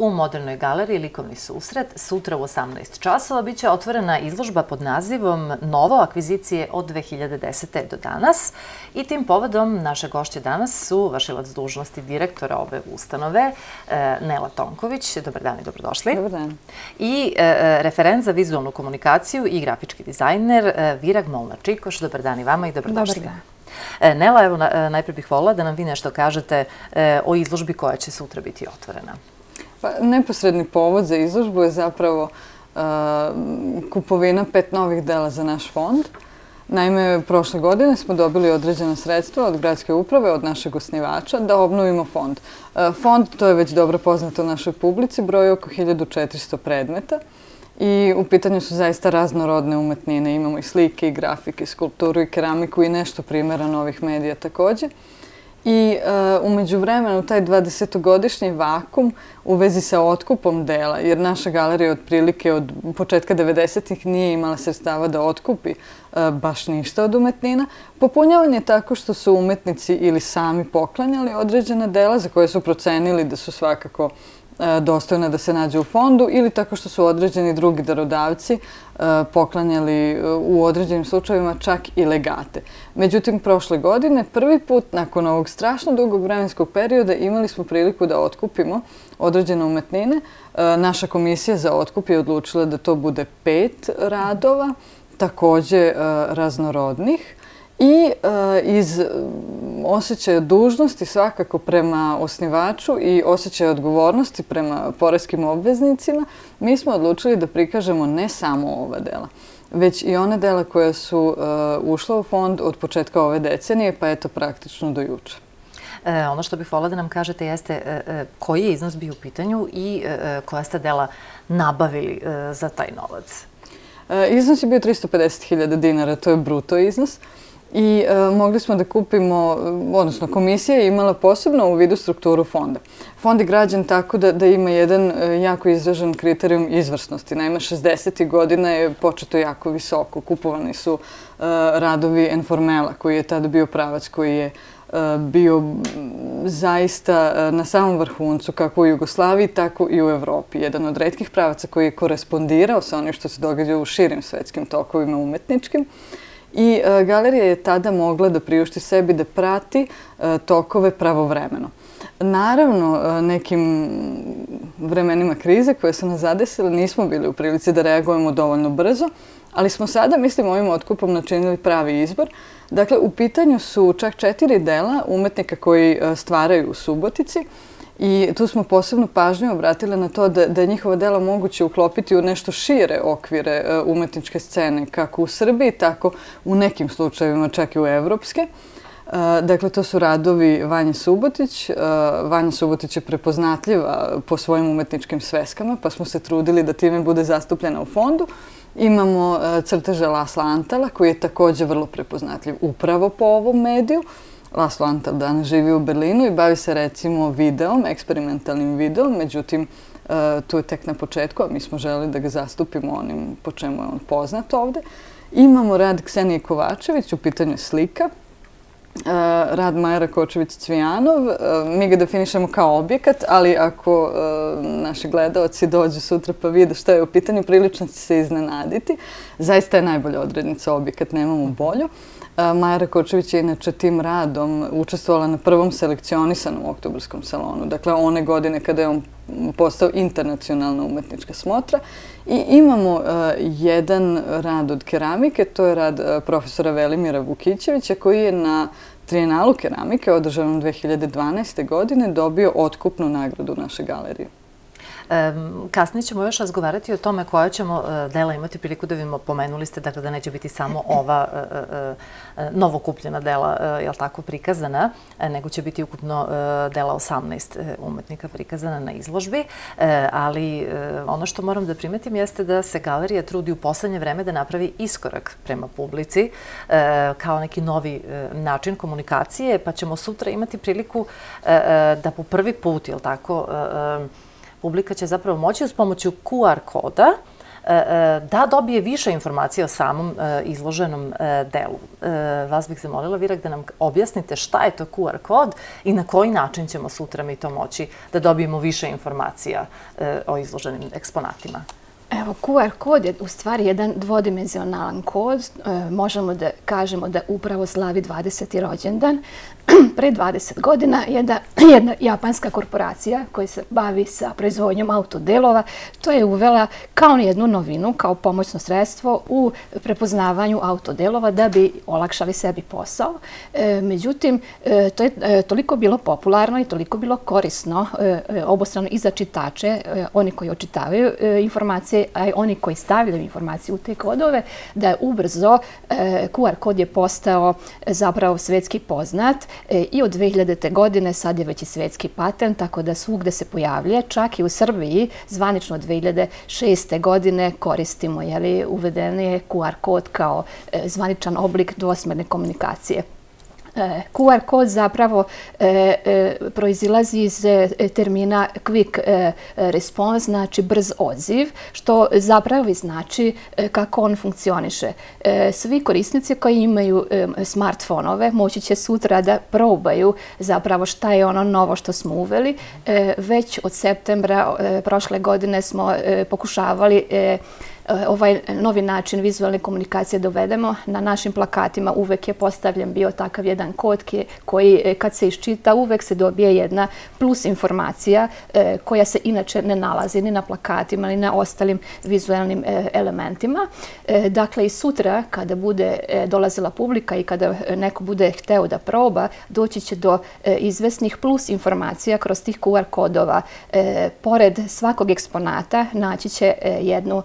U Modernoj galeriji Likovni susret sutra u 18 časova biće otvorena izložba pod nazivom Novo akvizicije od 2010. do danas. I tim povodom naše gošće danas su vašilac dužnosti direktora ove ustanove, e, Nela Tonković. Dobar dan i dobrodošli. Dobar dan. I e, e, referent za vizualnu komunikaciju i grafički dizajner Virag Molnar-Čikoš. Dobar dan i vama i dobrodošli. Dobar dan. Nela, najprej bih volila da nam vi nešto kažete o izložbi koja će sutra biti otvorena. Pa, neposredni povod za izložbu je zapravo kupovina pet novih dela za naš fond. Naime, prošle godine smo dobili određena sredstva od gradske uprave, od našeg osnivača, da obnovimo fond. Fond, to je već dobro poznato našoj publici, broj oko 1400 predmeta i u pitanju su zaista raznorodne umetnine. Imamo i slike, i grafike, i skulpturu, i keramiku i nešto primjera novih medija također. I uh, e, umeđu vremenu taj 20-godišnji vakum u vezi sa otkupom dela, jer naša galerija otprilike od početka 90-ih nije imala sredstava da otkupi e, baš ništa od umetnina, popunjavan je tako što su umetnici ili sami poklanjali određena dela za koje su procenili da su svakako E, dostojna da se nađe u fondu ili tako što su određeni drugi darodavci e, poklanjali e, u određenim slučajima čak i legate. Međutim, prošle godine, prvi put nakon ovog strašno dugog vremenskog perioda imali smo priliku da otkupimo određene umetnine. Naša komisija za otkup je odlučila da to bude pet radova, također raznorodnih I eh, iz mm, osjećaja dužnosti svakako prema osnivaču i osjećaja odgovornosti prema porezkim obveznicima, mi smo odlučili da prikažemo ne samo ova dela već i one dela koja su eh, ušla u fond od početka ove decenije, pa eto praktično do juče. Eh, ono što bih vola da nam kažete jeste koji je iznos bio u pitanju i koja ste dela nabavili za taj novac? Iznos je bio 350.000 dinara, to je bruto iznos i e, mogli smo da kupimo, e, odnosno komisija je imala posebno u vidu strukturu fonda. Fond je građen tako da, da ima jedan e, jako izražen kriterijum izvrsnosti. Naime, 60. godina je početo jako visoko. Kupovani su radovi Enformela koji je tada bio pravac koji je bio zaista na samom vrhuncu kako u Jugoslaviji, tako i u Evropi. Jedan od redkih pravaca koji je korespondirao sa onim što se događa u širim svetskim tokovima umetničkim i e, galerija je tada mogla da priušti sebi da prati e, tokove pravovremeno. Naravno, e, nekim vremenima krize koje su nas zadesile nismo bili u prilici da reagujemo dovoljno brzo, ali smo sada, mislim, ovim otkupom načinili pravi izbor. Dakle, u pitanju su čak četiri dela umetnika koji stvaraju u Subotici. I tu smo posebnu pažnju obratile na to da, da je njihova dela moguće uklopiti u nešto šire okvire e, umetničke scene, kako u Srbiji, tako u nekim slučajevima čak i u evropske. E, dakle, to su radovi Vanje Subotić. E, Vanja Subotić je prepoznatljiva po svojim umetničkim sveskama, pa smo se trudili da time bude zastupljena u fondu. Imamo crteže Lasla Antala, koji je također vrlo prepoznatljiv upravo po ovom mediju. Laslo Antal danas živi u Berlinu i bavi se recimo videom, eksperimentalnim videom, međutim e, tu je tek na početku, a mi smo želi da ga zastupimo onim po čemu je on poznat ovde. Imamo rad Ksenije Kovačević u pitanju slika, e, rad Majera Kočević-Cvijanov. E, mi ga definišemo kao objekat, ali ako naši gledalci dođu sutra pa vide što je u pitanju, prilično će se iznenaditi. Zaista je najbolja odrednica objekat, nemamo bolju. E, Maja Rakočević je inače tim radom učestvovala na prvom selekcionisanom oktobrskom salonu, dakle one godine kada je on postao internacionalna umetnička smotra. I imamo e, jedan rad od keramike, to je rad e, profesora Velimira Vukićevića koji je na trijenalu keramike održanom 2012. godine dobio otkupnu nagradu naše galerije. Kasnije ćemo još razgovarati o tome koja ćemo e, dela imati priliku da vidimo. Pomenuli ste dakle, da neće biti samo ova e, e, novo kupljena dela, jel tako, prikazana, nego će biti ukupno dela 18 umetnika prikazana na izložbi. Ali ono što moram da primetim jeste da se galerija trudi u poslednje vreme da napravi iskorak prema publici kao neki novi način komunikacije, pa ćemo sutra imati priliku da po prvi put, jel tako, publika će zapravo moći uz pomoću QR koda e, e, da dobije više informacije o samom e, izloženom delu. Vas bih zamolila, Virak, da nam objasnite šta je to QR kod i na koji način ćemo sutra mi to moći da dobijemo više informacija o izloženim eksponatima. QR kod je u stvari jedan dvodimenzionalan kod. E, možemo da kažemo da upravo slavi 20. rođendan. Pre 20 godina jedna japanska korporacija koja se bavi sa proizvodnjom autodelova to je uvela kao jednu novinu, kao pomoćno sredstvo u prepoznavanju autodelova da bi olakšali sebi posao. E, međutim, e, to je toliko bilo popularno i toliko bilo korisno obostrano i za čitače, oni koji očitavaju informacije, oni koji stavljaju informacije u te kodove, da je ubrzo e, QR kod je postao e, zapravo svetski poznat e, i od 2000. godine sad je već i svetski patent, tako da svugde se pojavlje, čak i u Srbiji, zvanično od 2006. godine koristimo, jer je uveden je QR kod kao zvaničan oblik dvosmerne komunikacije. E, QR kod zapravo e, e, proizilazi iz termina quick response, znači brz odziv, što zapravo i znači kako on funkcioniše. Svi korisnici koji imaju smartfonove moći će sutra da probaju zapravo šta je ono novo što smo uveli. Već od septembra prošle godine smo pokušavali E, ovaj novi način vizualne komunikacije dovedemo. Na našim plakatima uvek je postavljen bio takav jedan kod koji e, kad se iščita uvek se dobije jedna plus informacija e, koja se inače ne nalazi ni na plakatima ni na ostalim vizualnim elementima. Dakle i sutra kada bude dolazila publika i kada neko bude hteo da proba doći će do izvesnih plus informacija kroz tih QR kodova. Pored svakog eksponata naći će jednu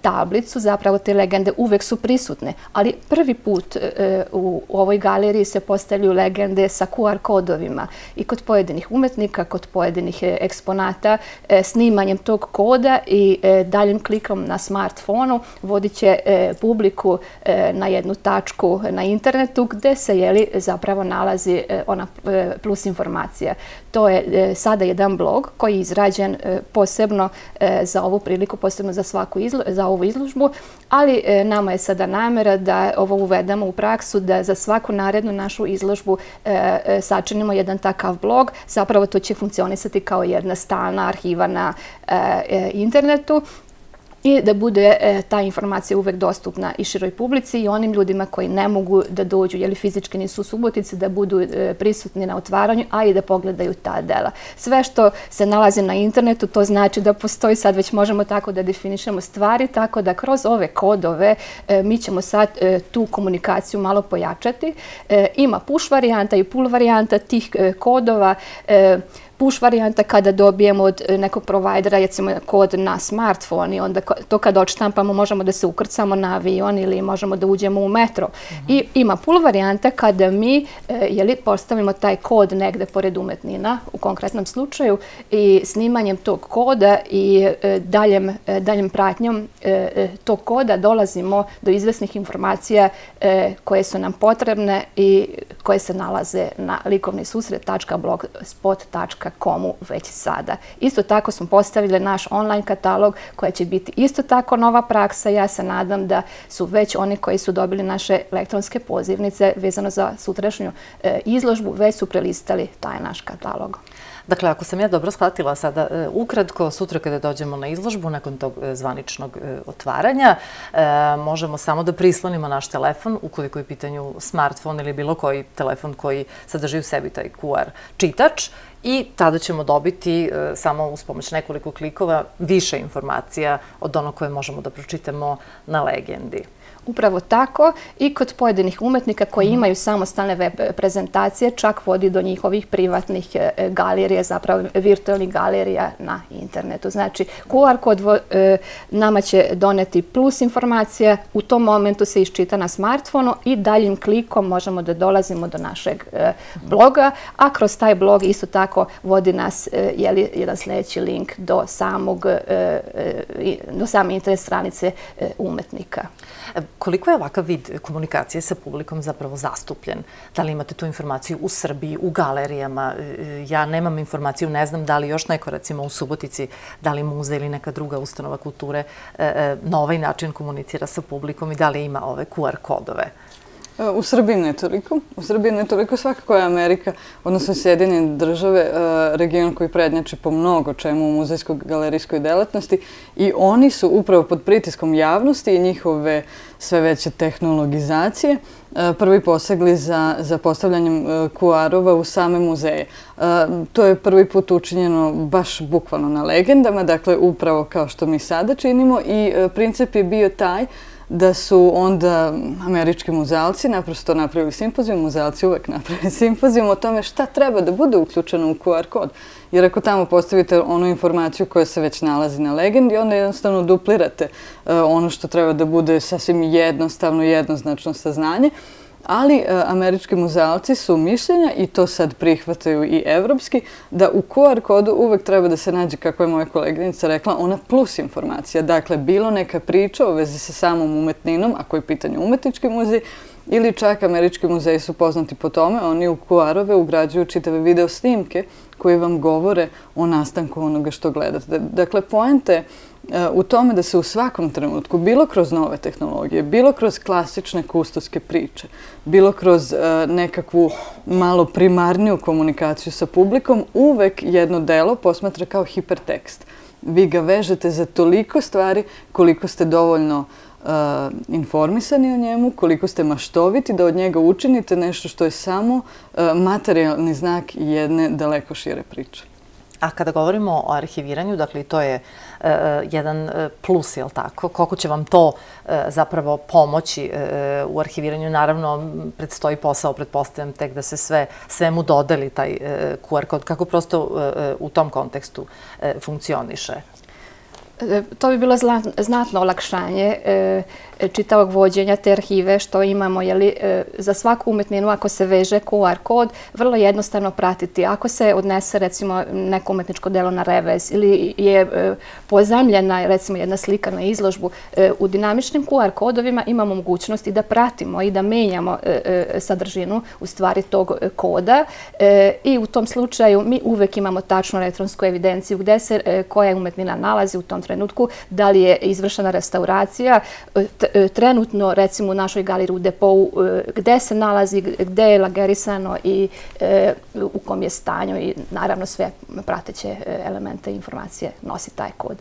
tablicu, zapravo te legende uvek su prisutne, ali prvi put e, e, u ovoj galeriji se postavljaju legende sa QR kodovima i kod pojedinih umetnika, kod pojedinih e, eksponata, snimanjem tog koda i daljim klikom na smartfonu vodit će publiku na jednu tačku na internetu gde se jeli zapravo nalazi ona plus informacija. To je sada jedan blog koji je izrađen posebno za ovu priliku, posebno za svaku izložbu za ovu izložbu, ali e, nama je sada namera da ovo uvedemo u praksu, da za svaku narednu našu izložbu e, e, sačinimo jedan takav blog. Zapravo to će funkcionisati kao jedna stalna arhiva na internetu i da bude e, ta informacija uvek dostupna i široj publici i onim ljudima koji ne mogu da dođu, jer fizički nisu u Subotici, da budu e, prisutni na otvaranju, a i da pogledaju ta dela. Sve što se nalazi na internetu, to znači da postoji, sad već možemo tako da definišemo stvari, tako da kroz ove kodove e, mi ćemo sad tu komunikaciju malo pojačati. Ima push varijanta i pull varijanta tih kodova, push varijanta kada dobijemo od e, nekog provajdera, recimo kod na smartfon i onda to kad odštampamo možemo da se ukrcamo na avion ili možemo da uđemo u metro. I ima pul varijanta kada mi e, jeli, postavimo taj kod negde pored umetnina u konkretnom slučaju i snimanjem tog koda i e, daljem, daljem pratnjom tog koda dolazimo do izvesnih informacija koje su nam potrebne i koje se nalaze na likovnisusret.blogspot.comu već sada. Isto tako smo postavili naš online katalog koja će biti isto tako nova praksa. Ja se nadam da su već oni koji su dobili naše elektronske pozivnice vezano za sutrašnju e, izložbu već su prelistali taj naš katalog. Dakle, ako sam ja dobro shvatila sada, e, ukratko, sutra kada dođemo na izložbu, nakon tog e, zvaničnog e, otvaranja, možemo samo da prislonimo naš telefon, ukoliko je pitanju smartfon ili bilo koji telefon koji sadrži u sebi taj QR čitač, i tada ćemo dobiti e, samo uz pomoć nekoliko klikova više informacija od ono koje možemo da pročitamo na legendi. Upravo tako i kod pojedinih umetnika koji mhm. imaju samostalne web prezentacije čak vodi do njihovih privatnih e, galerija, zapravo virtualnih galerija na internetu. Znači, QR kod e, nama će doneti plus informacije, u tom momentu se iščita na smartfonu i daljim klikom možemo da dolazimo do našeg bloga, a kroz taj blog isto tako tako vodi nas e, jedan sljedeći link do e, e, same internet stranice umetnika. Koliko je ovakav vid komunikacije sa publikom zapravo zastupljen? Da li imate tu informaciju u Srbiji, u galerijama? Ja nemam informaciju, ne znam da li još neko, recimo u Subotici, da li muze ili neka druga ustanova kulture na ovaj način komunicira sa publikom i da li ima ove QR kodove? E, u Srbiji ne toliko. U Srbiji ne toliko svakako je Amerika, odnosno Sjedinje države, e, region koji prednjači po mnogo čemu u muzejskoj galerijskoj delatnosti i oni su upravo pod pritiskom javnosti i njihove sve veće tehnologizacije e, prvi posegli za, za postavljanjem kuarova u same muzeje. To je prvi put učinjeno baš bukvalno na legendama, dakle upravo kao što mi sada činimo i princip je bio taj da su onda američki muzealci naprosto napravili simpozijum, muzealci uvek napravili simpozijum o tome šta treba da bude uključeno u QR kod. Jer ako tamo postavite onu informaciju koja se već nalazi na legendi, onda jednostavno duplirate e, ono što treba da bude sasvim jednostavno, jednoznačno saznanje ali e, američki muzealci su mišljenja, i to sad prihvataju i evropski, da u QR kodu uvek treba da se nađe, kako je moja koleginica rekla, ona plus informacija. Dakle, bilo neka priča u vezi sa samom umetninom, ako je pitanje umetnički muzej, ili čak američki muzeji su poznati po tome, oni u QR-ove ugrađuju čitave video snimke koje vam govore o nastanku onoga što gledate. Dakle, poenta je E, u tome da se u svakom trenutku, bilo kroz nove tehnologije, bilo kroz klasične kustoske priče, bilo kroz e, nekakvu malo primarniju komunikaciju sa publikom, uvek jedno delo posmatra kao hipertekst. Vi ga vežete za toliko stvari koliko ste dovoljno e, informisani o njemu, koliko ste maštoviti da od njega učinite nešto što je samo materijalni znak jedne daleko šire priče. A kada govorimo o arhiviranju, dakle to je E, e, jedan e, plus, je li tako? Koliko će vam to zapravo pomoći u arhiviranju? Naravno, predstoji posao, predpostavljam tek da se sve, mu dodeli taj QR kod. Kako prosto u tom kontekstu funkcioniše? E, to bi bilo znatno olakšanje e, e, čitavog vođenja te arhive što imamo. Za svaku umetninu, ako se veže QR kod, vrlo jednostavno pratiti. Ako se odnese recimo neko umetničko delo na revez ili je pozamljena recimo jedna slika na izložbu, u dinamičnim QR kodovima imamo mogućnost i da pratimo i da menjamo sadržinu u stvari tog koda. I u tom slučaju mi uvek imamo tačnu elektronsku evidenciju gdje se koja umetnina nalazi u tom trenutku, da li je izvršena restauracija. E, e, trenutno, recimo, u našoj galeri u depou, e, gde se nalazi, gde je lagerisano i u kom je stanju i naravno sve prateće elemente i informacije nosi taj kod.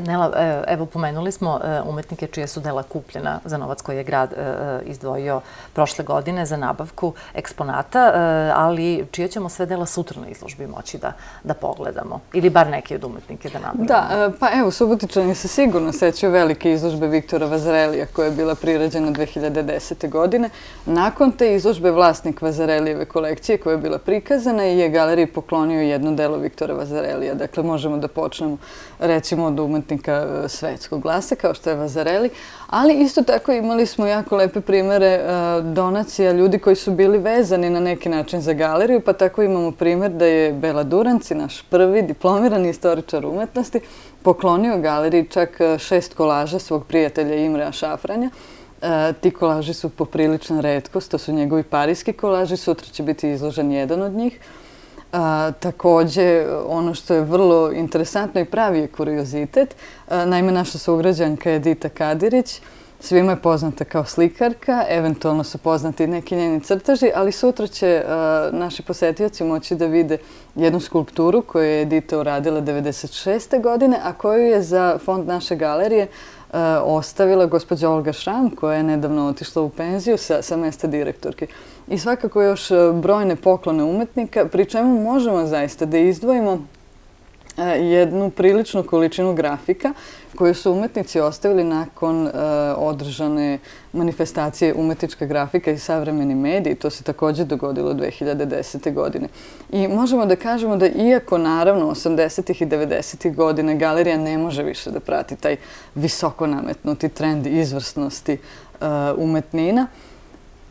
Nela, e, evo pomenuli smo e, umetnike čije su dela kupljena za novac koji je grad e, izdvojio prošle godine za nabavku eksponata, ali čije ćemo sve dela sutra na izložbi moći da pogledamo? Ili bar neke od umetnike da nabavimo? Da, pa evo, Subotičani se sigurno sećaju velike izložbe Viktora Vazarelija koja je bila prirađena 2010. godine. Nakon te izložbe vlasnik Vazarelijeve kolekcije koja je bila prikazana je galeriji poklonio jedno delo Viktora Vazarelija. Dakle, možemo da počnemo recimo od umetnika poznatnika e, svetskog glasa kao što je Vazareli, ali isto tako imali smo jako lepe primere e, donacija ljudi koji su bili vezani na neki način za galeriju, pa tako imamo primer da je Bela Duranci, naš prvi diplomirani istoričar umetnosti, poklonio galeriji čak e, šest kolaža svog prijatelja Imrea Šafranja. Ti kolaži su poprilična redkost, to su njegovi parijski kolaži, sutra će biti izložen jedan od njih. A, takođe, ono što je vrlo interesantno i pravi je kuriozitet, naime naša sugrađanka Edita Kadirić, svima je poznata kao slikarka, eventualno su poznati neki njeni crtaži, ali sutra će naši posetioci moći da vide jednu skulpturu koju je Edita uradila 96. godine, a koju je za fond naše galerije ostavila gospođa Olga Šram, koja je nedavno otišla u penziju sa, sa mesta direktorki i svakako još e, brojne poklone umetnika, pri čemu možemo zaista da izdvojimo e, jednu priličnu količinu grafika koju su umetnici ostavili nakon e, održane manifestacije umetnička grafika i savremeni mediji. To se također dogodilo 2010. godine. I možemo da kažemo da iako naravno 80. i 90. godine galerija ne može više da prati taj visoko nametnuti trend izvrsnosti umetnina,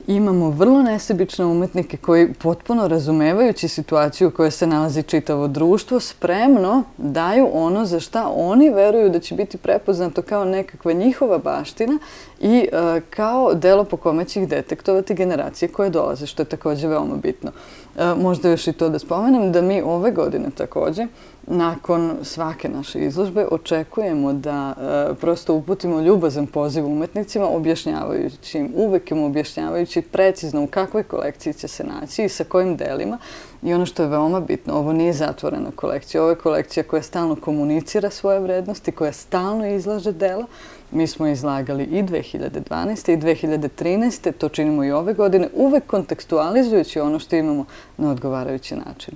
imamo vrlo nesebične umetnike koji potpuno razumevajući situaciju u kojoj se nalazi čitavo društvo spremno daju ono za šta oni veruju da će biti prepoznato kao nekakva njihova baština i e, kao delo po kome će ih detektovati generacije koje dolaze, što je također veoma bitno. E, možda još i to da spomenem da mi ove godine također nakon svake naše izložbe očekujemo da e, prosto uputimo ljubazan poziv umetnicima objašnjavajući im, uvek im objašnjavajući precizno u kakvoj kolekciji će se naći i sa kojim delima. I ono što je veoma bitno, ovo nije zatvorena kolekcija, ovo je kolekcija koja stalno komunicira svoje vrednosti, koja stalno izlaže dela. Mi smo izlagali i 2012. i 2013. To činimo i ove godine, uvek kontekstualizujući ono što imamo na odgovarajući način.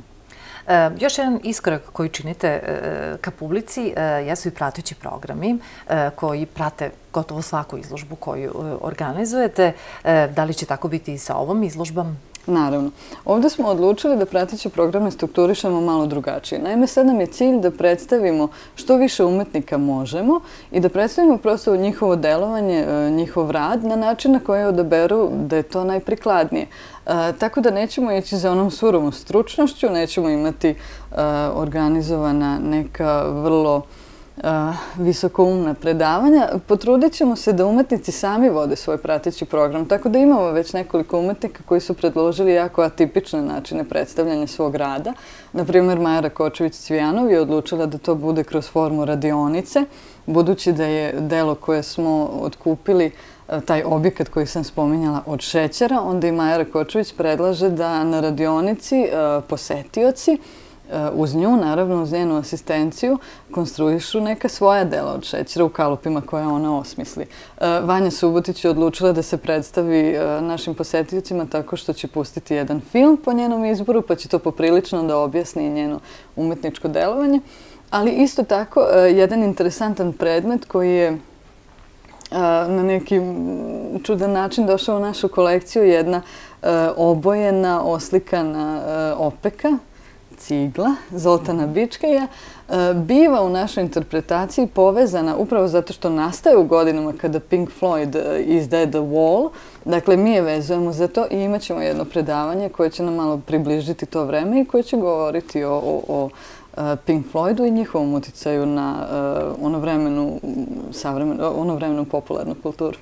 E, još jedan iskorak koji činite e, ka publici e, jesu i prateći programi koji prate gotovo svaku izložbu koju organizujete. Da li će tako biti i sa ovom izložbom? Naravno. Ovdje smo odlučili da pratiće programe strukturišemo malo drugačije. Naime, sad nam je cilj da predstavimo što više umetnika možemo i da predstavimo prosto njihovo delovanje, e, njihov rad na način na koji odaberu da je to najprikladnije. E, tako da nećemo ići za onom surovom stručnošću, nećemo imati e, organizovana neka vrlo visokoumna predavanja, potrudit ćemo se da umetnici sami vode svoj prateći program, tako da imamo već nekoliko umetnika koji su predložili jako atipične načine predstavljanja svog rada. Naprimjer, Majara Kočević-Cvijanov je odlučila da to bude kroz formu radionice, budući da je delo koje smo otkupili taj objekat koji sam spominjala od šećera, onda i Majara Kočević predlaže da na radionici posetioci Eh, uz nju, naravno uz njenu asistenciju, konstruišu neka svoja dela od šećera u kalupima koje ona osmisli. Eh, Vanja Subotić je odlučila da se predstavi eh, našim posetiocima tako što će pustiti jedan film po njenom izboru, pa će to poprilično da objasni njeno umetničko delovanje. Ali isto tako, jedan interesantan predmet koji je na neki čudan način došao u našu kolekciju, jedna obojena, oslikana opeka, cigla, Zoltana Bičkeja, e, biva u našoj interpretaciji povezana upravo zato što nastaje u godinama kada Pink Floyd e, izdaje The Wall. Dakle, mi je vezujemo za to i imat ćemo jedno predavanje koje će nam malo približiti to vreme i koje će govoriti o, o, e, Pink Floydu i njihovom uticaju na ono vremenu, savremenu, ono vremenu popularnu kulturu.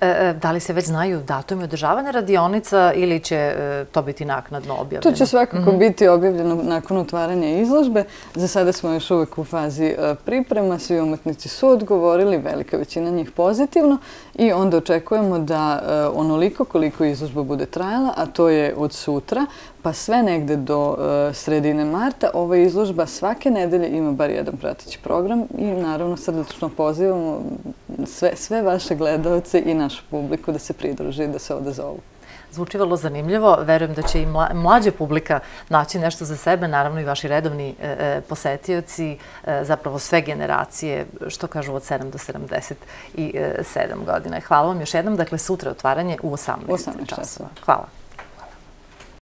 E, e, da li se već znaju datumi održavanja radionica ili će e, to biti naknadno objavljeno? To će svakako mhm. biti objavljeno nakon otvaranja izložbe. Za sada smo još uvijek u fazi priprema. Svi umetnici su odgovorili, velika većina njih pozitivno. I onda očekujemo da onoliko koliko izložba bude trajala, a to je od sutra, pa sve negde do e, sredine marta. Ova izložba svake nedelje ima bar jedan pratići program i naravno srdečno pozivamo sve vaše gledalce i našu publiku da se pridruži i da se odezovu. Zvuči vrlo zanimljivo. Verujem da će i mlađa publika naći nešto za sebe, naravno i vaši redovni e, e, posetioci, zapravo sve generacije, što kažu od 7 do 77 godina. Hvala vam još jednom. Dakle, sutra otvaranje u 18 časova. Hvala.